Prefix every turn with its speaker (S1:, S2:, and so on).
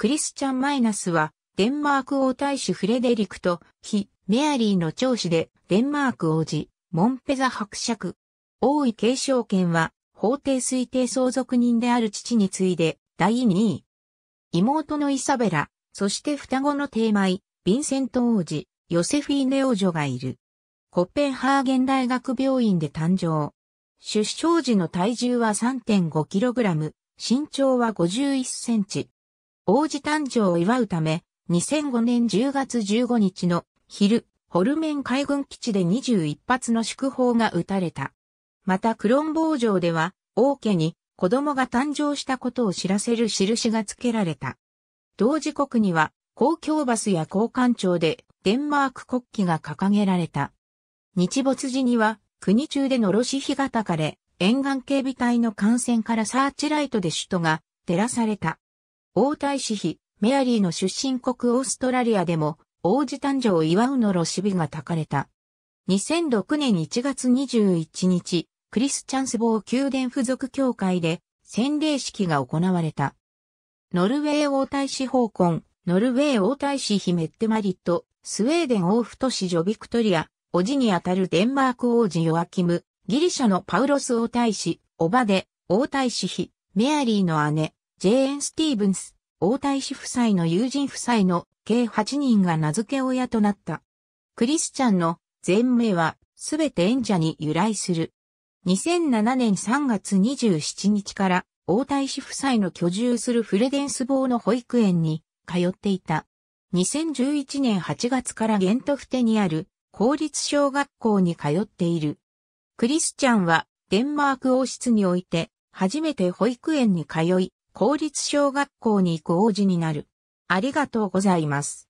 S1: クリスチャン・マイナスは、デンマーク王太子フレデリクと、非メアリーの長子で、デンマーク王子、モンペザ伯爵。王位継承権は、法定推定相続人である父に次いで、第2位。妹のイサベラ、そして双子の帝米、ヴィンセント王子、ヨセフィーネ王女がいる。コッペンハーゲン大学病院で誕生。出生時の体重は 3.5kg、身長は51センチ、王子誕生を祝うため、2005年10月15日の昼、ホルメン海軍基地で21発の祝砲が撃たれた。またクロンボー城では、王家に子供が誕生したことを知らせる印が付けられた。同時刻には、公共バスや交換庁でデンマーク国旗が掲げられた。日没時には、国中でのろし火がたかれ、沿岸警備隊の艦船からサーチライトで首都が照らされた。王太子妃、メアリーの出身国オーストラリアでも、王子誕生を祝うのろしびが焚かれた。2006年1月21日、クリスチャンスボー宮殿附属協会で洗礼式が行われた。ノルウェー王太子奉婚、ノルウェー王太子妃メッテマリット、スウェーデン王府都市ジョビクトリア、おじにあたるデンマーク王子ヨアキム、ギリシャのパウロス王太子、おばで、王太子妃、メアリーの姉、ジェーン・スティーブンス、王太子夫妻の友人夫妻の計8人が名付け親となった。クリスチャンの全名はすべて演者に由来する。2007年3月27日から王太子夫妻の居住するフレデンス坊の保育園に通っていた。2011年8月からゲントフテにある公立小学校に通っている。クリスチャンはデンマーク王室において初めて保育園に通い、公立小学校に行く王子になる。ありがとうございます。